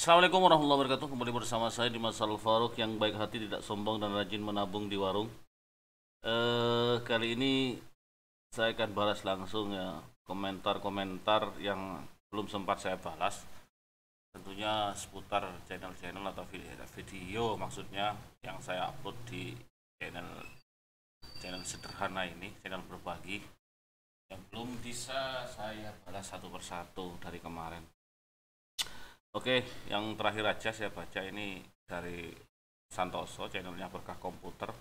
Assalamualaikum warahmatullahi wabarakatuh Kembali bersama saya di Mas Faruk Yang baik hati tidak sombong dan rajin menabung di warung eh, Kali ini Saya akan balas langsung ya Komentar-komentar yang Belum sempat saya balas Tentunya seputar channel-channel Atau video, video maksudnya Yang saya upload di channel Channel sederhana ini Channel berbagi Yang belum bisa saya balas satu persatu Dari kemarin Oke, yang terakhir aja saya baca ini dari Santoso, channelnya Berkah Komputer.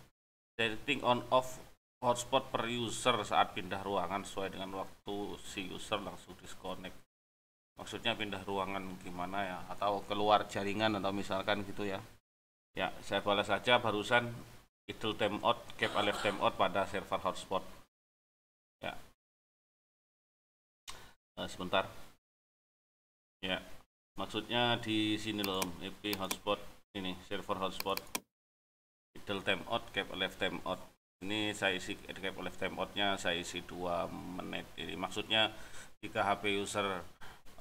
Setting on off hotspot per user saat pindah ruangan sesuai dengan waktu si user langsung disconnect. Maksudnya pindah ruangan gimana ya? Atau keluar jaringan atau misalkan gitu ya? Ya, saya balas saja barusan idle timeout, cap alert timeout pada server hotspot. Ya. Nah, sebentar. Ya maksudnya di sini loh om IP hotspot ini server hotspot idle timeout cap left timeout ini saya isi cap left nya saya isi dua menit ini maksudnya jika HP user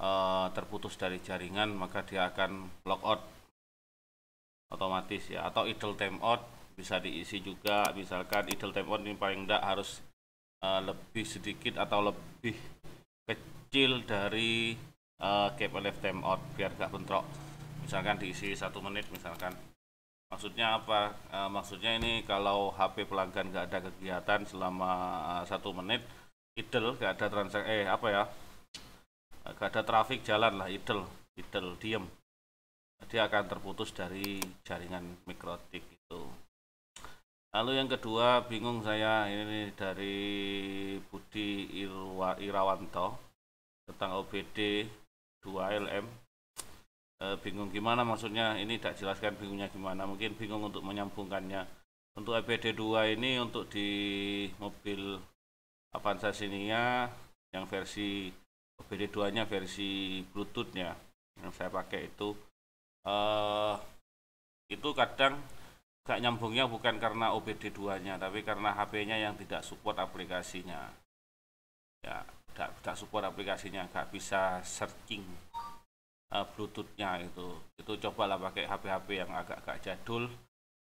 uh, terputus dari jaringan maka dia akan lock out otomatis ya atau idle timeout bisa diisi juga misalkan idle timeout ini paling tidak harus uh, lebih sedikit atau lebih kecil dari uh, keep a left time out biar gak bentrok misalkan diisi satu menit misalkan maksudnya apa uh, maksudnya ini kalau HP pelanggan gak ada kegiatan selama eh, satu menit idle gak ada transaksi eh apa ya gak ada traffic jalan lah idle idle diem dia akan terputus dari jaringan mikrotik itu lalu yang kedua bingung saya ini dari Budi Irwa, Irawanto tentang OBD 2 LM e, bingung gimana maksudnya ini tidak jelaskan bingungnya gimana mungkin bingung untuk menyambungkannya untuk EPD 2 ini untuk di mobil Avanza Sinia yang versi EPD 2 nya versi Bluetooth nya yang saya pakai itu eh itu kadang gak nyambungnya bukan karena OBD 2 nya tapi karena HP nya yang tidak support aplikasinya ya tidak tidak support aplikasinya nggak bisa searching uh, bluetoothnya itu itu cobalah pakai HP-HP yang agak-agak jadul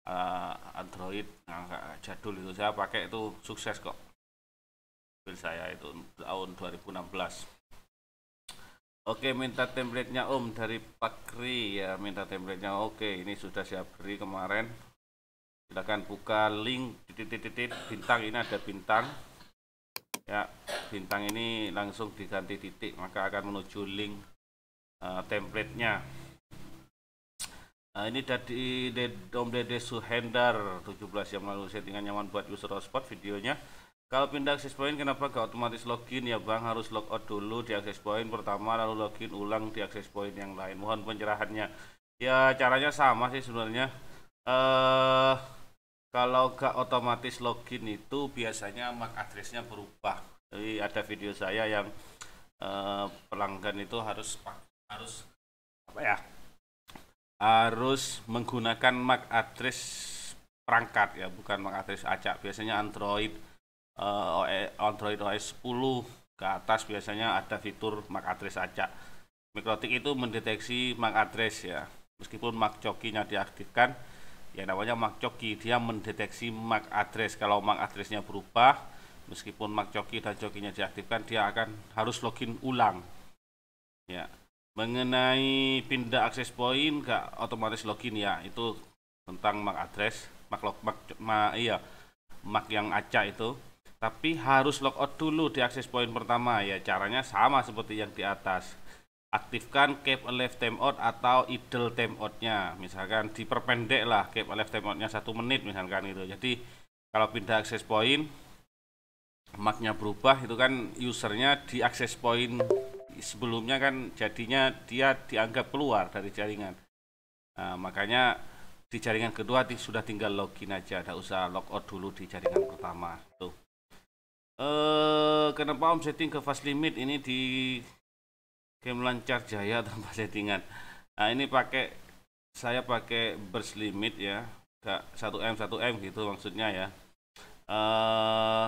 uh, Android yang agak jadul itu saya pakai itu sukses kok mobil saya itu tahun 2016 Oke minta templatenya Om dari Pakri ya minta templatenya Oke ini sudah saya beri kemarin silakan buka link titik titik bintang ini ada bintang ya bintang ini langsung diganti titik maka akan menuju link uh, templatenya Nah, ini dari Dom Dede Suhendar 17 yang lalu settingan nyaman buat user hotspot videonya. Kalau pindah akses point kenapa gak otomatis login ya Bang? Harus log out dulu di akses point pertama lalu login ulang di akses point yang lain. Mohon pencerahannya. Ya caranya sama sih sebenarnya. Eh uh, kalau gak otomatis login itu biasanya MAC addressnya berubah jadi ada video saya yang eh, pelanggan itu harus harus apa ya harus menggunakan MAC address perangkat ya bukan MAC address acak biasanya Android eh, e, Android OS e 10 ke atas biasanya ada fitur MAC address acak Mikrotik itu mendeteksi MAC address ya meskipun MAC jokinya diaktifkan ya namanya MAC coki dia mendeteksi MAC address kalau MAC addressnya berubah meskipun MAC coki dan jokinya diaktifkan dia akan harus login ulang ya mengenai pindah akses point gak otomatis login ya itu tentang MAC address MAC log MAC, MAC iya MAC yang acak itu tapi harus logout dulu di akses point pertama ya caranya sama seperti yang di atas aktifkan keep alive timeout atau idle timeoutnya misalkan diperpendek lah cap alive timeoutnya satu menit misalkan itu jadi kalau pindah akses point maknya berubah itu kan usernya di akses point sebelumnya kan jadinya dia dianggap keluar dari jaringan nah, makanya di jaringan kedua di, sudah tinggal login aja tidak usah logout dulu di jaringan pertama tuh eh kenapa om setting ke fast limit ini di game lancar jaya tanpa settingan nah ini pakai saya pakai burst limit ya gak 1M 1M gitu maksudnya ya uh,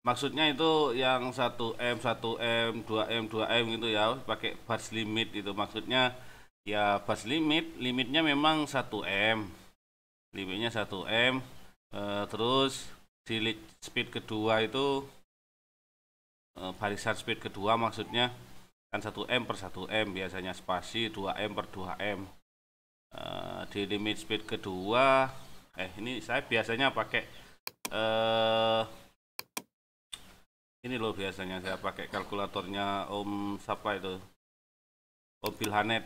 maksudnya itu yang 1M 1M 2M 2M gitu ya pakai burst limit itu maksudnya ya burst limit limitnya memang 1M limitnya 1M uh, eh, terus di speed kedua itu Eh, barisan speed kedua maksudnya kan 1M per 1M biasanya spasi 2M per 2M eh, di limit speed kedua eh ini saya biasanya pakai eh ini loh biasanya saya pakai kalkulatornya Om siapa itu Om Bilhanet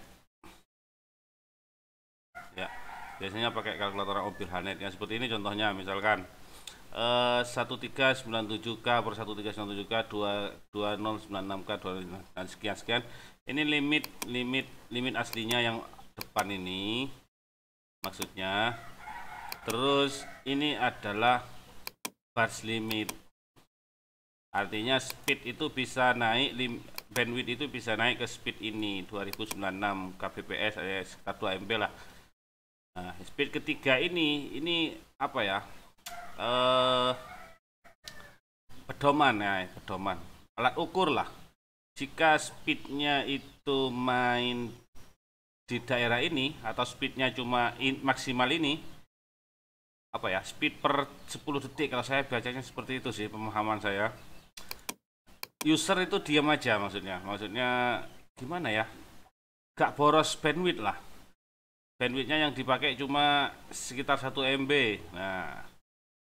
ya biasanya pakai kalkulator Om Bilhanet yang seperti ini contohnya misalkan 1397K eh, per 1397K 2096K 2096 dan sekian sekian ini limit limit limit aslinya yang depan ini maksudnya terus ini adalah bars limit artinya speed itu bisa naik lim, bandwidth itu bisa naik ke speed ini 2096 kbps sekitar 2 MB lah nah, speed ketiga ini ini apa ya eh pedoman ya, pedoman. Alat ukur lah. Jika speednya itu main di daerah ini atau speednya cuma in, maksimal ini apa ya speed per 10 detik kalau saya bacanya seperti itu sih pemahaman saya user itu diam aja maksudnya maksudnya gimana ya gak boros bandwidth lah bandwidthnya yang dipakai cuma sekitar 1 MB nah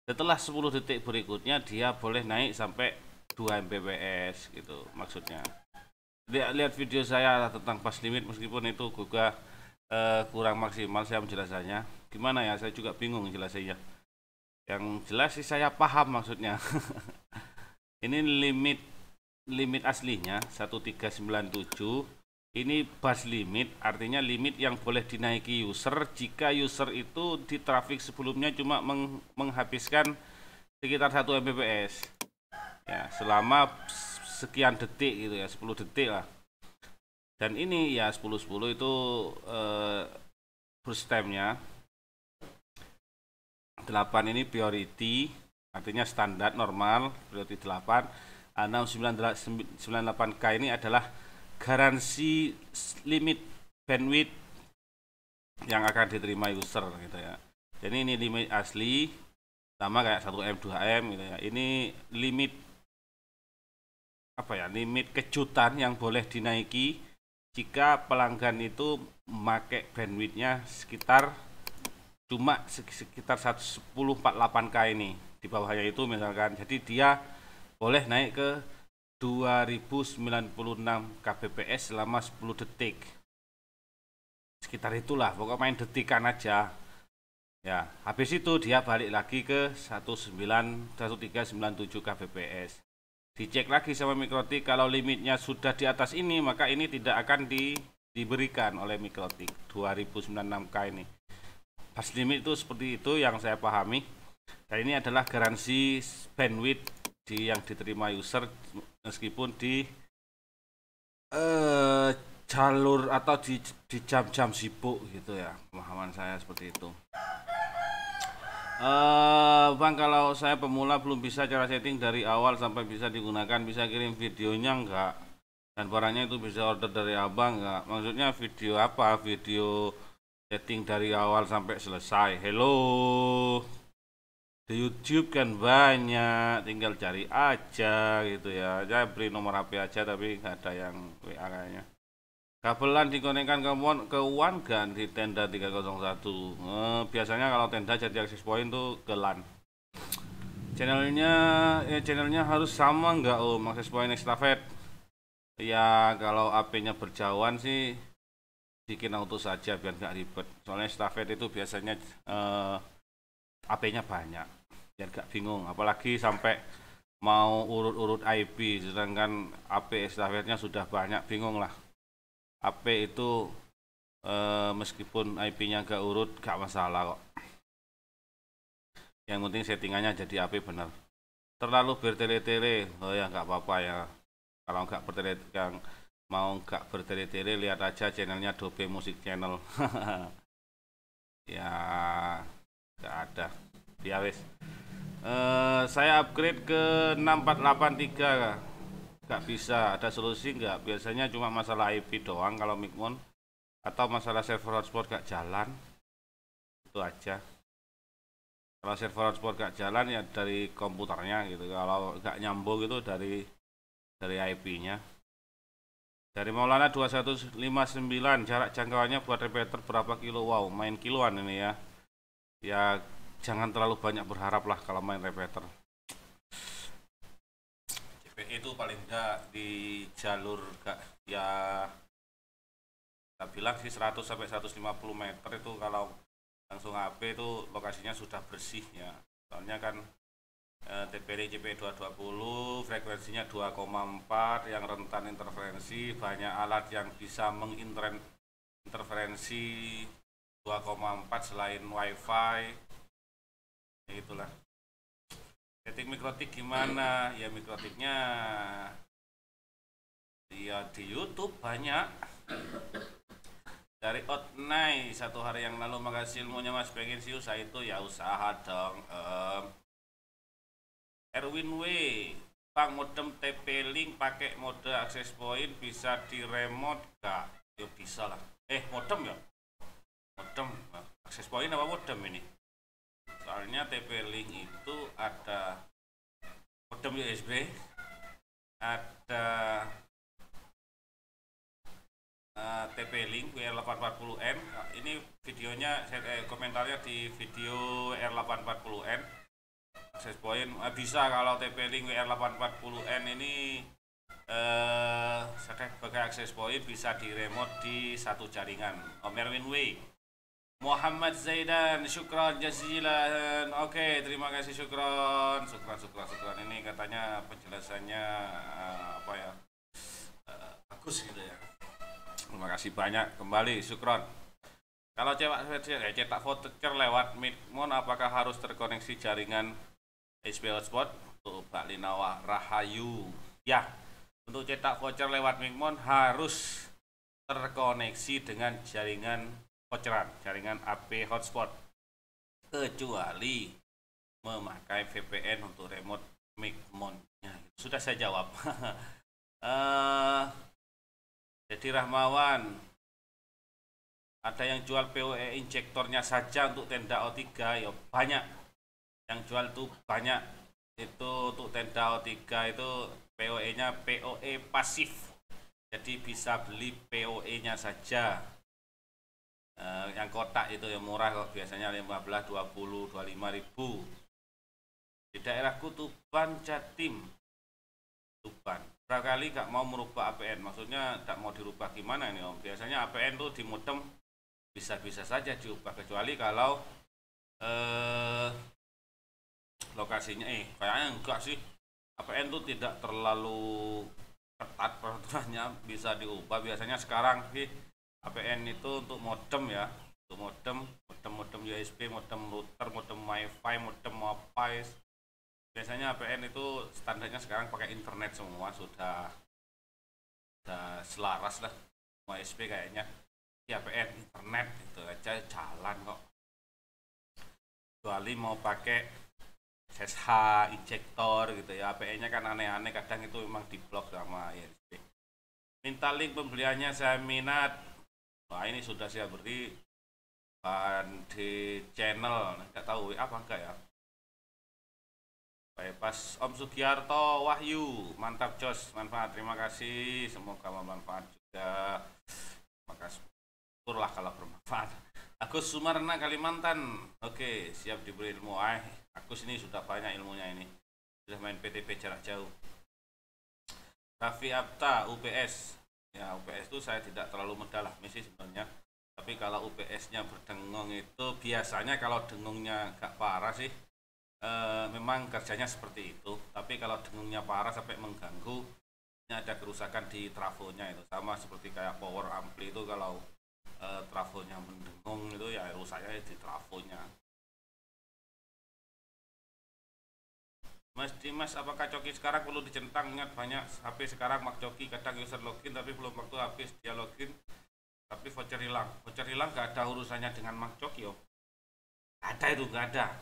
setelah 10 detik berikutnya dia boleh naik sampai 2 Mbps gitu maksudnya lihat, lihat video saya tentang pas limit meskipun itu juga uh, eh, kurang maksimal saya menjelasannya gimana ya saya juga bingung jelasinya yang jelas sih saya paham maksudnya ini limit limit aslinya 1397 ini bus limit artinya limit yang boleh dinaiki user jika user itu di traffic sebelumnya cuma meng menghabiskan sekitar 1 Mbps ya selama sekian detik gitu ya 10 detik lah dan ini ya 10-10 itu eh, time-nya 8 ini priority artinya standar normal priority 8 698K ini adalah garansi limit bandwidth yang akan diterima user gitu ya. Jadi ini limit asli sama kayak 1M 2M gitu ya. Ini limit apa ya? Limit kejutan yang boleh dinaiki jika pelanggan itu memakai bandwidthnya sekitar cuma sekitar 11048K ini di bawahnya itu misalkan. Jadi dia boleh naik ke 2096 kbps selama 10 detik sekitar itulah pokoknya main detikan aja ya habis itu dia balik lagi ke 19 kbps dicek lagi sama mikrotik kalau limitnya sudah di atas ini maka ini tidak akan di, diberikan oleh mikrotik 2096k ini pas limit itu seperti itu yang saya pahami dan ini adalah garansi bandwidth di yang diterima user meskipun di eh, jalur atau di di jam-jam sibuk gitu ya pemahaman saya seperti itu eh, Bang kalau saya pemula belum bisa cara setting dari awal sampai bisa digunakan bisa kirim videonya enggak dan barangnya itu bisa order dari abang enggak maksudnya video apa video setting dari awal sampai selesai hello di YouTube kan banyak tinggal cari aja gitu ya saya beri nomor HP aja tapi nggak ada yang WA kayaknya kabelan dikonekkan ke, ke WAN di tenda 301 eh, biasanya kalau tenda jadi akses point tuh ke LAN channelnya eh, channelnya harus sama nggak om akses point extravet ya kalau AP-nya berjauhan sih bikin auto saja biar nggak ribet soalnya extravet itu biasanya eh, AP-nya banyak biar gak bingung apalagi sampai mau urut-urut IP sedangkan AP estafetnya sudah banyak bingung lah AP itu e, meskipun IP-nya gak urut gak masalah kok yang penting settingannya jadi AP benar terlalu bertele-tele oh ya gak apa-apa ya kalau gak bertele yang mau gak bertele-tele lihat aja channelnya Dope Music Channel ya gak ada ya wes saya upgrade ke 6483 nggak bisa ada solusi nggak biasanya cuma masalah IP doang kalau micmon atau masalah server hotspot gak jalan itu aja kalau server hotspot gak jalan ya dari komputernya gitu kalau nggak nyambung itu dari dari IP nya dari Maulana 2159 jarak jangkauannya buat repeater berapa kilo wow main kiloan ini ya ya jangan terlalu banyak berharap lah kalau main repeater itu paling enggak di jalur enggak ya tapi bilang sih 100 sampai 150 meter itu kalau langsung HP itu lokasinya sudah bersih ya soalnya kan eh, TPD JP220 frekuensinya 2,4 yang rentan interferensi banyak alat yang bisa menginterferensi 2,4 selain wifi ya itulah mikrotik gimana ya mikrotiknya ya di YouTube banyak dari Otnai satu hari yang lalu makasih ilmunya Mas pengen sih usaha itu ya usaha dong um, Erwin W Bang modem TP Link pakai mode akses point bisa di remote gak? Ya bisa lah. Eh modem ya? Modem. Akses point apa modem ini? Soalnya TP Link itu ada WSB ada uh, eh, TP Link R840M ini videonya saya eh, komentarnya di video R840M akses eh, eh, point bisa kalau TP Link R840N ini eh, sebagai akses point bisa di remote di satu jaringan Omer way Muhammad Zaidan, syukran jazilan. Oke, okay, terima kasih syukran. Syukran, syukran, syukran. Ini katanya penjelasannya uh, apa ya? Uh, bagus gitu ya. Terima kasih banyak kembali syukran. Kalau ya, cetak eh, cetak voucher lewat Midmon apakah harus terkoneksi jaringan HP hotspot? Untuk oh, Pak Linawa Rahayu. Ya, untuk cetak voucher lewat Midmon harus terkoneksi dengan jaringan voucheran jaringan AP hotspot kecuali memakai VPN untuk remote mic ya, sudah saya jawab uh, eh, jadi Rahmawan ada yang jual POE injektornya saja untuk tenda O3 ya banyak yang jual tuh banyak itu untuk tenda O3 itu POE nya POE pasif jadi bisa beli POE nya saja uh, yang kotak itu yang murah kok biasanya 15, 20, 25 ribu di daerah Kutuban Jatim Kutuban berapa kali gak mau merubah APN maksudnya tak mau dirubah gimana ini om biasanya APN tuh di modem bisa-bisa saja diubah kecuali kalau eh, lokasinya eh kayaknya enggak sih APN tuh tidak terlalu ketat peraturannya bisa diubah biasanya sekarang sih eh, APN itu untuk modem ya untuk modem modem modem USB modem router modem WiFi modem apa biasanya APN itu standarnya sekarang pakai internet semua sudah sudah selaras lah USB kayaknya ya APN internet itu aja jalan kok kecuali mau pakai SSH injektor gitu ya APN nya kan aneh-aneh kadang itu memang diblok sama ISP minta link pembeliannya saya minat Wah ini sudah siap berarti bukan di channel, nggak tahu apa enggak ya. Baik, pas Om Sugiarto Wahyu, mantap Jos, manfaat. Terima kasih, semoga bermanfaat juga. Makasih. Syukurlah kalau bermanfaat. Agus Sumarna Kalimantan, oke siap diberi ilmu. Ah, Agus ini sudah banyak ilmunya ini, sudah main PTP jarak jauh. Raffi Abta UPS, ya UPS itu saya tidak terlalu mudah lah sebenarnya tapi kalau UPS-nya berdengung itu biasanya kalau dengungnya gak parah sih e, memang kerjanya seperti itu tapi kalau dengungnya parah sampai mengganggu ini ada kerusakan di trafonya itu sama seperti kayak power ampli itu kalau e, trafonya mendengung itu ya rusaknya di trafonya Mas Dimas, apakah coki sekarang perlu dicentang? Ingat banyak HP sekarang mak coki, kadang user login tapi belum waktu habis dia login, tapi voucher hilang. Voucher hilang gak ada urusannya dengan mak coki yo. ada itu, gak ada.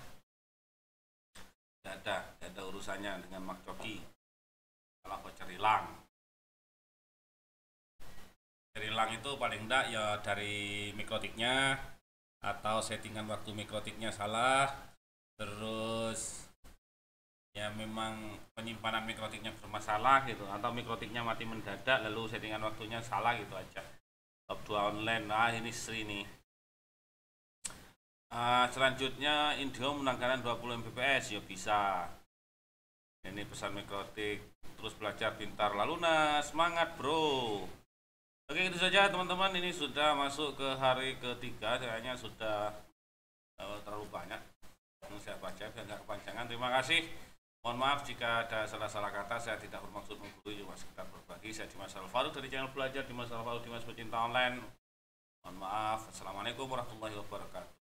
Gak ada, gak ada urusannya dengan mak coki. Kalau voucher hilang. Voucher hilang itu paling enggak ya dari mikrotiknya atau settingan waktu mikrotiknya salah. Terus ya memang penyimpanan mikrotiknya bermasalah gitu atau mikrotiknya mati mendadak lalu settingan waktunya salah gitu aja top 2 online nah ini Sri nih uh, selanjutnya Indihome menanggaran 20 Mbps ya bisa ini pesan mikrotik terus belajar pintar lalu nah semangat bro oke itu saja teman-teman ini sudah masuk ke hari ketiga kayaknya sudah eh, terlalu banyak saya baca biar nggak kepanjangan terima kasih Mohon maaf jika ada salah-salah kata, saya tidak bermaksud menggurui cuma sekedar berbagi. Saya Dimas Alfaru dari channel Belajar Dimas Alfaru Dimas Pecinta Online. Mohon maaf. Assalamualaikum warahmatullahi wabarakatuh.